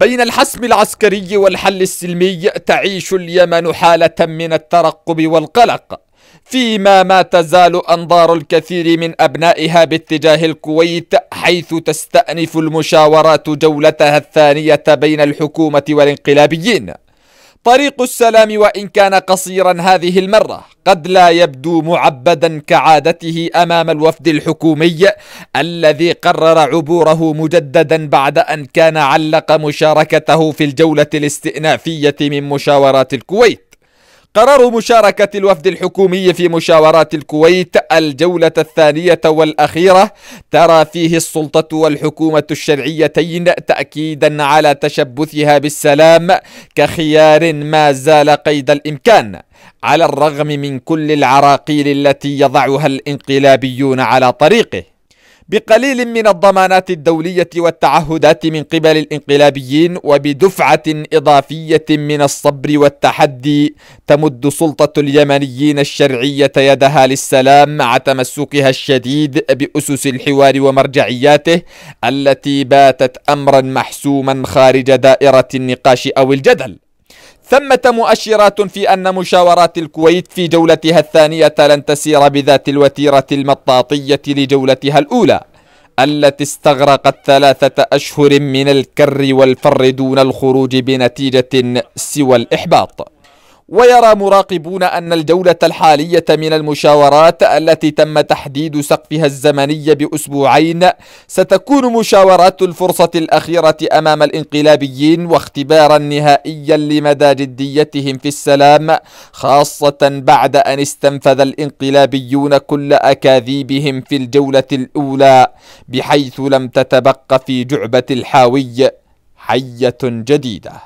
بين الحسم العسكري والحل السلمي تعيش اليمن حالة من الترقب والقلق فيما ما تزال أنظار الكثير من أبنائها باتجاه الكويت حيث تستأنف المشاورات جولتها الثانية بين الحكومة والانقلابيين طريق السلام وإن كان قصيرا هذه المرة قد لا يبدو معبدا كعادته أمام الوفد الحكومي الذي قرر عبوره مجددا بعد أن كان علق مشاركته في الجولة الاستئنافية من مشاورات الكويت قرار مشاركة الوفد الحكومي في مشاورات الكويت الجولة الثانية والأخيرة ترى فيه السلطة والحكومة الشرعيتين تأكيدا على تشبثها بالسلام كخيار ما زال قيد الإمكان على الرغم من كل العراقيل التي يضعها الانقلابيون على طريقه بقليل من الضمانات الدولية والتعهدات من قبل الانقلابيين وبدفعة إضافية من الصبر والتحدي تمد سلطة اليمنيين الشرعية يدها للسلام مع تمسكها الشديد بأسس الحوار ومرجعياته التي باتت أمرا محسوما خارج دائرة النقاش أو الجدل ثمة مؤشرات في أن مشاورات الكويت في جولتها الثانية لن تسير بذات الوتيرة المطاطية لجولتها الأولى التي استغرقت ثلاثة أشهر من الكر والفر دون الخروج بنتيجة سوى الإحباط ويرى مراقبون أن الجولة الحالية من المشاورات التي تم تحديد سقفها الزمني بأسبوعين ستكون مشاورات الفرصة الأخيرة أمام الإنقلابيين واختبارا نهائيا لمدى جديتهم في السلام خاصة بعد أن استنفذ الإنقلابيون كل أكاذيبهم في الجولة الأولى بحيث لم تتبقى في جعبة الحاوي حية جديدة